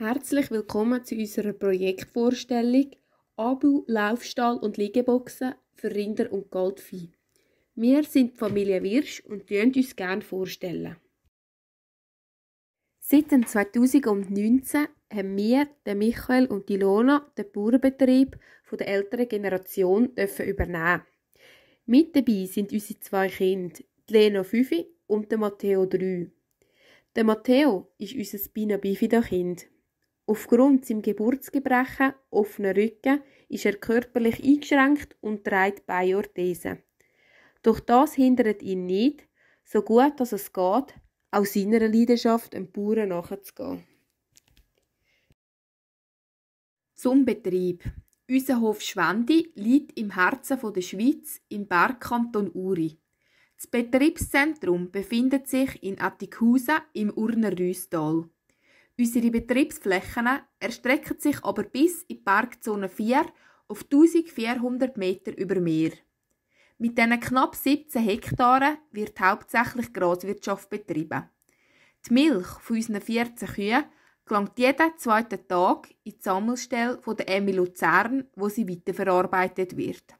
Herzlich willkommen zu unserer Projektvorstellung Abu, Laufstall und Liegeboxen für Rinder und Goldvieh. Wir sind die Familie Wirsch und können uns gerne vorstellen. Seit 2019 haben wir, der Michael und die Lona, den Bauernbetrieb der älteren Generation übernehmen. Mit dabei sind unsere zwei Kinder, die Lena 5 und der Matteo 3. Der Matteo ist unser Bina Bifida Kind. Aufgrund seinem Geburtsgebrechen, offenen Rücken, ist er körperlich eingeschränkt und trägt Beiorthese. Doch das hindert ihn nicht, so gut dass es geht, auch seiner Leidenschaft dem Bauern nachzugehen. Zum Betrieb. Unser Hof Schwendi liegt im Herzen der Schweiz im Bergkanton Uri. Das Betriebszentrum befindet sich in Attikhausen im Urner Rüstal. Unsere Betriebsflächen erstrecken sich aber bis in die Parkzone 4 auf 1400 Meter über Meer. Mit diesen knapp 17 Hektaren wird hauptsächlich Graswirtschaft betrieben. Die Milch von unseren 14 Kühen gelangt jeden zweiten Tag in die Sammelstelle der Emil Luzern, wo sie weiterverarbeitet wird.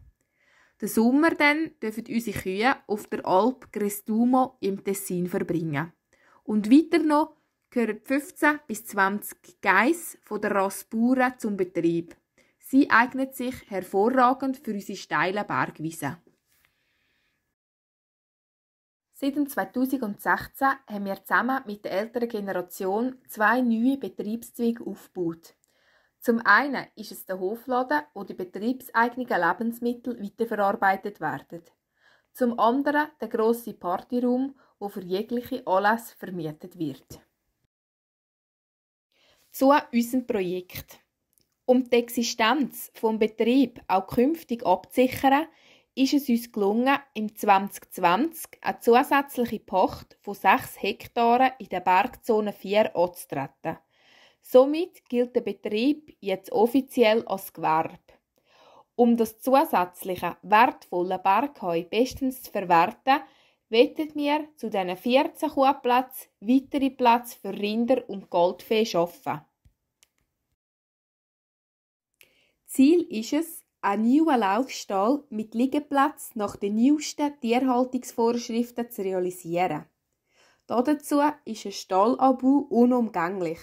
Den Sommer dann dürfen unsere Kühe auf der Alp Grestumo im Tessin verbringen. Und weiter noch gehören 15 bis 20 Geiss von der Rasse Bure zum Betrieb. Sie eignet sich hervorragend für unsere steilen Bergwiesen. Seit 2016 haben wir zusammen mit der älteren Generation zwei neue Betriebszweige aufgebaut. Zum einen ist es der Hofladen, wo die betriebseigenen Lebensmittel weiterverarbeitet werden. Zum anderen der grosse Partyraum, wo für jegliche Anlass vermietet wird zu unserem Projekt. Um die Existenz des Betriebs auch künftig abzusichern, ist es uns gelungen, im 2020 eine zusätzliche Pacht von 6 Hektaren in der Bergzone 4 anzutreten. Somit gilt der Betrieb jetzt offiziell als Gewerbe. Um das zusätzliche wertvolle Bergheu bestens zu verwerten, wettet wir zu diesen 14 Kuhplätzen weitere Plätze für Rinder und Goldfee schaffen. Ziel ist es, einen neuen Laufstall mit Liegeplatz nach den neuesten Tierhaltungsvorschriften zu realisieren. Dazu ist ein Stallabbau unumgänglich.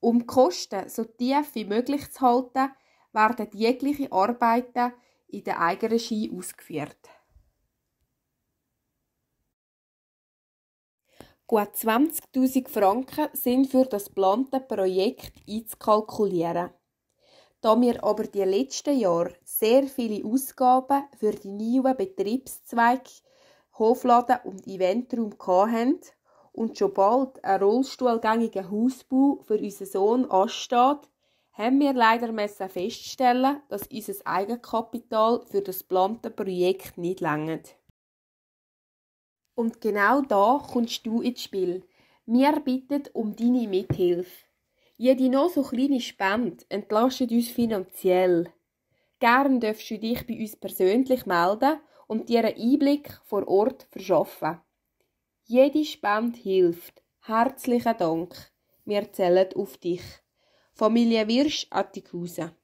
Um die Kosten so tief wie möglich zu halten, werden jegliche Arbeiten in der eigenen Ski ausgeführt. Gut 20.000 Franken sind für das geplante Projekt einzukalkulieren. Da wir aber die letzten Jahre sehr viele Ausgaben für die neuen Betriebszweige Hofladen und Eventraum hatten und schon bald ein rollstuhlgängiger Hausbau für unseren Sohn ansteht, haben wir leider müssen feststellen, dass unser Eigenkapital für das geplante Projekt nicht langt. Und genau da kommst du ins Spiel. Wir bitten um deine Mithilfe. Jede noch so kleine Spende entlastet uns finanziell. Gern dürfst du dich bei uns persönlich melden und dir einen Einblick vor Ort verschaffen. Jede Spende hilft. Herzlichen Dank. Wir zählen auf dich. Familie Wirsch, Attikhausen.